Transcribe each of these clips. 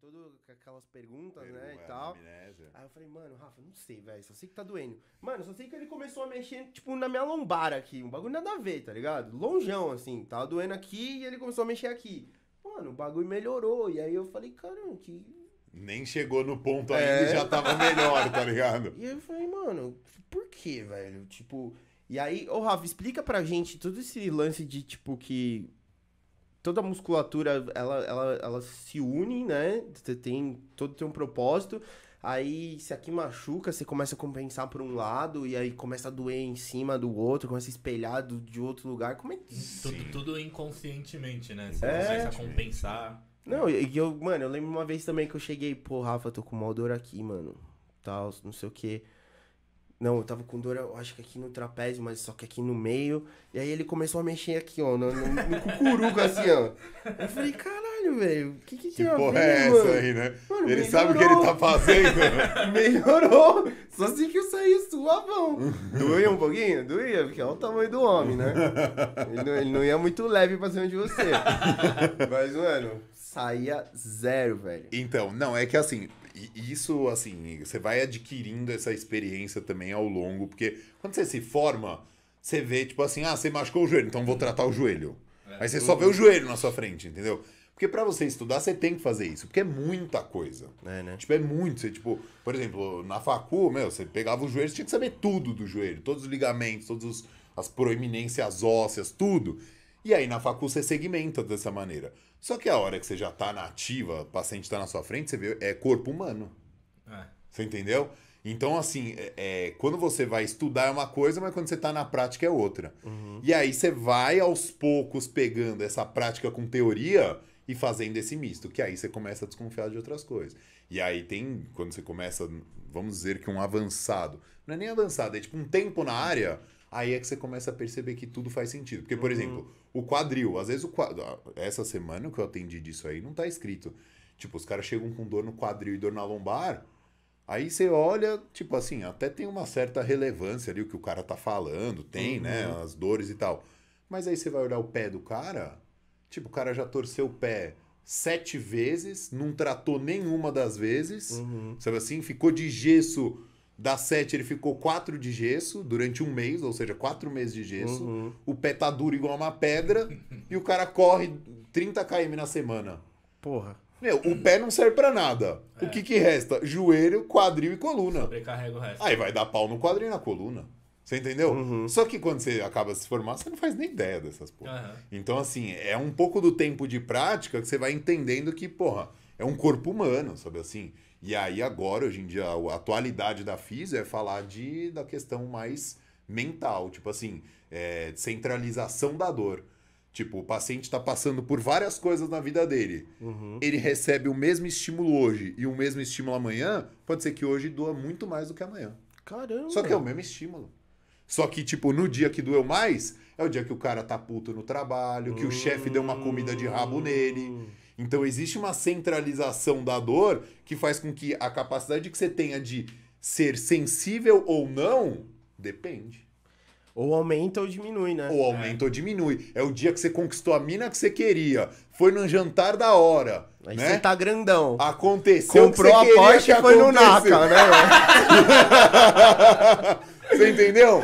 todas aquelas perguntas, Peru, né? E é tal. Amnésia. Aí eu falei, mano, Rafa, não sei, velho. Só sei que tá doendo. Mano, só sei que ele começou a mexer, tipo, na minha lombar aqui. Um bagulho nada a ver, tá ligado? Longeão, assim. Tava doendo aqui e ele começou a mexer aqui. Mano, o bagulho melhorou. E aí eu falei, caramba, que nem chegou no ponto ainda e é. já tava melhor, tá ligado? E eu falei, mano, por que, velho? Tipo. E aí, ô Rafa, explica pra gente todo esse lance de, tipo, que toda a musculatura ela, ela, ela se une, né? Tem todo tem um propósito. Aí, se aqui machuca, você começa a compensar por um lado, e aí começa a doer em cima do outro, começa a espelhar do, de outro lugar. Como é que. Tudo, tudo inconscientemente, né? Você é... começa a tipo, compensar. Não, e eu, mano, eu lembro uma vez também que eu cheguei, pô, Rafa, tô com uma dor aqui, mano. Tal, não sei o quê. Não, eu tava com dor, eu acho que aqui no trapézio, mas só que aqui no meio. E aí ele começou a mexer aqui, ó, no, no, no cucuruco, assim, ó. Eu falei, caralho, velho, o que que, que porra ver, é mano? essa aí, né? Mano, ele melhorou. sabe o que ele tá fazendo. Né? melhorou. Só assim que eu saí é suavão. Doía um pouquinho? Doía, porque é o tamanho do homem, né? Ele não, ele não ia muito leve pra cima de você. mas, mano, saía zero, velho. Então, não, é que assim, e, isso, assim, você vai adquirindo essa experiência também ao longo, porque quando você se forma, você vê, tipo assim, ah, você machucou o joelho, então vou tratar o joelho. É, Aí você tudo. só vê o joelho na sua frente, entendeu? Porque para você estudar, você tem que fazer isso, porque é muita coisa. É, né? Tipo, é muito. Você, tipo, por exemplo, na facu, meu, você pegava o joelho, você tinha que saber tudo do joelho, todos os ligamentos, todas as proeminências ósseas, tudo. E aí na facul você segmenta dessa maneira. Só que a hora que você já está na ativa, o paciente está na sua frente, você vê, é corpo humano. É. Você entendeu? Então, assim, é, é quando você vai estudar é uma coisa, mas quando você está na prática é outra. Uhum. E aí você vai aos poucos pegando essa prática com teoria e fazendo esse misto, que aí você começa a desconfiar de outras coisas. E aí tem, quando você começa, vamos dizer que um avançado, não é nem avançado, é tipo um tempo na área, aí é que você começa a perceber que tudo faz sentido. Porque, por uhum. exemplo, o quadril, às vezes o quadril. Essa semana que eu atendi disso aí, não tá escrito. Tipo, os caras chegam com dor no quadril e dor na lombar. Aí você olha, tipo assim, até tem uma certa relevância ali o que o cara tá falando, tem, né, uhum. né? As dores e tal. Mas aí você vai olhar o pé do cara, tipo, o cara já torceu o pé sete vezes, não tratou nenhuma das vezes, uhum. sabe assim? Ficou de gesso da 7 ele ficou 4 de gesso durante um mês, ou seja, 4 meses de gesso. Uhum. O pé tá duro igual uma pedra e o cara corre 30 km na semana. Porra. Meu, o pé não serve para nada. É. O que que resta? Joelho, quadril e coluna. Sobrecarrega o resto. Aí vai dar pau no quadril e na coluna. Você entendeu? Uhum. Só que quando você acaba de se formar, você não faz nem ideia dessas porra. Uhum. Então, assim, é um pouco do tempo de prática que você vai entendendo que, porra, é um corpo humano, sabe assim? E aí agora, hoje em dia, a atualidade da FIS é falar de, da questão mais mental, tipo assim, é, centralização da dor. Tipo, o paciente está passando por várias coisas na vida dele. Uhum. Ele recebe o mesmo estímulo hoje e o mesmo estímulo amanhã, pode ser que hoje doa muito mais do que amanhã. Caramba! Só que é o mesmo estímulo. Só que, tipo, no dia que doeu mais, é o dia que o cara tá puto no trabalho, que o chefe deu uma comida de rabo hum. nele. Então existe uma centralização da dor que faz com que a capacidade que você tenha de ser sensível ou não depende. Ou aumenta ou diminui, né? Ou aumenta é. ou diminui. É o dia que você conquistou a mina que você queria. Foi no jantar da hora. Aí né? você tá grandão. Aconteceu. Comprou que a Porsche e foi no NACA, né? entendeu?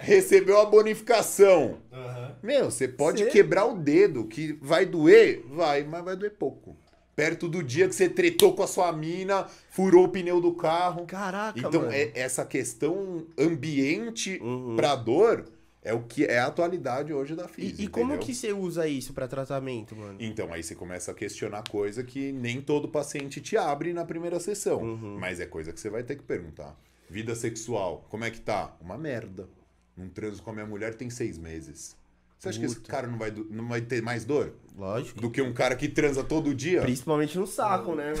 Recebeu a bonificação. Uhum. Meu, você pode Sim. quebrar o dedo, que vai doer? Vai, mas vai doer pouco. Perto do dia que você tretou com a sua mina, furou o pneu do carro. Caraca, Então, mano. É, essa questão ambiente uhum. pra dor é o que é a atualidade hoje da física. E, e como que você usa isso para tratamento, mano? Então, aí você começa a questionar coisa que nem todo paciente te abre na primeira sessão, uhum. mas é coisa que você vai ter que perguntar. Vida sexual, como é que tá? Uma merda. um transo com a minha mulher tem seis meses. Você acha Puta. que esse cara não vai, não vai ter mais dor? Lógico. Do que um cara que transa todo dia? Principalmente no saco, né?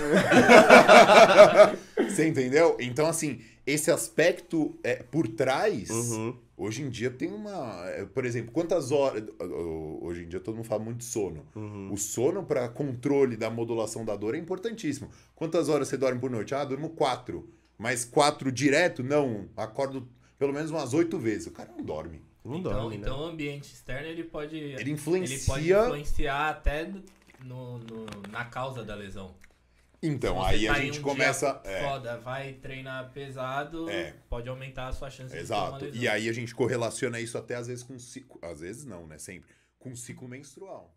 Você entendeu? Então, assim, esse aspecto é, por trás, uhum. hoje em dia tem uma. É, por exemplo, quantas horas. Hoje em dia todo mundo fala muito de sono. Uhum. O sono para controle da modulação da dor é importantíssimo. Quantas horas você dorme por noite? Ah, durmo quatro. Mas quatro direto, não. Acordo pelo menos umas oito vezes. O cara não dorme. Não então, dorme, então né? Então, o ambiente externo ele pode. Ele influencia. Ele pode influenciar até no, no na causa da lesão. Então, aí a tá gente um começa. Dia, é, foda, vai treinar pesado, é, pode aumentar a sua chance Exato. E aí a gente correlaciona isso até às vezes com. ciclo Às vezes não, né? Sempre. Com ciclo menstrual.